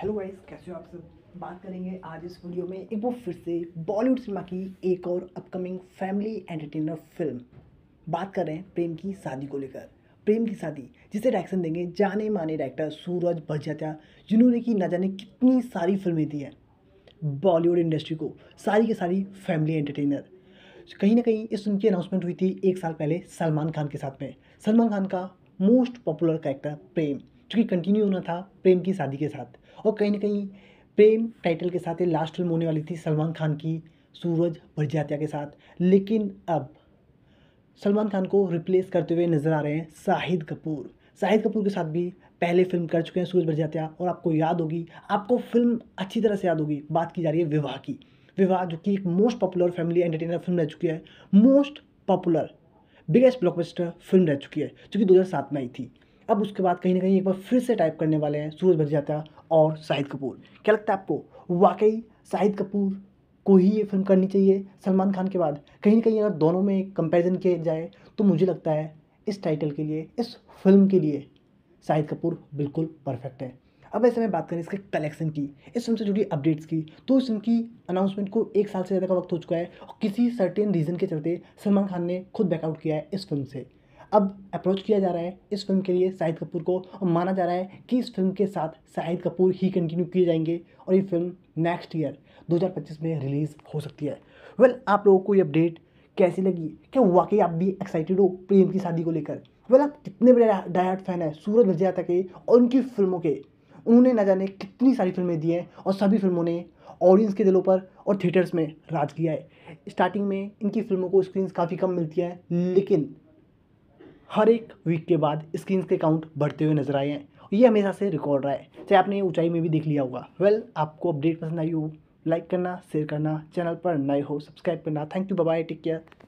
hello guys कैसे हो आप सब बात करेंगे आज इस वीडियो में एक वो फिर से बॉलीवुड सिनेमा की एक और अपकमिंग फैमिली एंटरटेनर फिल्म बात कर रहे हैं प्रेम की शादी को लेकर प्रेम की शादी जिसे डायरेक्शन देंगे जाने माने डायरेक्टर सूरज भजतिया जिन्होंने कि ना जाने कितनी सारी फिल्में दी हैं बॉलीवुड इंडस्ट्री को सारी की सारी फैमिली एंटरटेनर कहीं ना कहीं इस उनकी अनाउंसमेंट हुई थी एक साल पहले सलमान खान के साथ में सलमान खान का मोस्ट पॉपुलर कैरेक्टर प्रेम क्योंकि कंटिन्यू होना था प्रेम की शादी के साथ और कहीं ना कहीं प्रेम टाइटल के साथ ये लास्ट फिल्म होने वाली थी सलमान खान की सूरज भरजात्या के साथ लेकिन अब सलमान खान को रिप्लेस करते हुए नज़र आ रहे हैं शाहिद कपूर शाहिद कपूर के साथ भी पहले फिल्म कर चुके हैं सूरज भरजात्या और आपको याद होगी आपको फिल्म अच्छी तरह से याद होगी बात की जा रही है विवाह की विवाह जो कि एक most popular family entertainer film रह चुकी है most popular biggest blockbuster film रह चुकी है जो कि 2007 में आई थी अब उसके बाद कहीं ना कहीं एक बार फिर से टाइप करने वाले हैं सूरज भगजात्या और शाहिद कपूर क्या लगता है आपको वाकई शाहिद कपूर को ही ये फिल्म करनी चाहिए सलमान खान के बाद कहीं ना कहीं अगर दोनों में कंपेरिज़न किया जाए तो मुझे लगता है इस टाइटल के लिए इस फिल्म के लिए शाहिद कपूर बिल्कुल परफेक्ट है अब ऐसे में बात करें इसके कलेक्शन की इस फिल्म से जुड़ी अपडेट्स की तो इस फिल्म की अनाउंसमेंट को एक साल से ज़्यादा का वक्त हो चुका है और किसी सर्टेन रीज़न के चलते सलमान खान ने खुद बैकआउट किया है इस फिल्म से अब अप्रोच किया जा रहा है इस फिल्म के लिए शाहिद कपूर को और माना जा रहा है कि इस फिल्म के साथ शाहिद कपूर ही कंटिन्यू किए जाएंगे और ये फिल्म नेक्स्ट ईयर 2025 में रिलीज़ हो सकती है वेल well, आप लोगों को ये अपडेट कैसी लगी क्या वाकई आप भी एक्साइटेड हो प्रेम की शादी को लेकर वेल आप कितने बड़े डायट फैन हैं सूरज मिर्जाता के और उनकी फिल्मों के उन्होंने ना जाने कितनी सारी फिल्में दी हैं और सभी फिल्मों ने ऑडियंस के दिलों पर और थिएटर्स में राज किया है स्टार्टिंग में इनकी फिल्मों को स्क्रीन काफ़ी कम मिलती है लेकिन हर एक वीक के बाद स्क्रीन के काउंट बढ़ते हुए नजर आए हैं ये हमेशा से रिकॉर्ड रहा है चाहे आपने ऊंचाई में भी देख लिया होगा वेल well, आपको अपडेट पसंद आई हो लाइक करना शेयर करना चैनल पर नए हो सब्सक्राइब करना thank you bye take care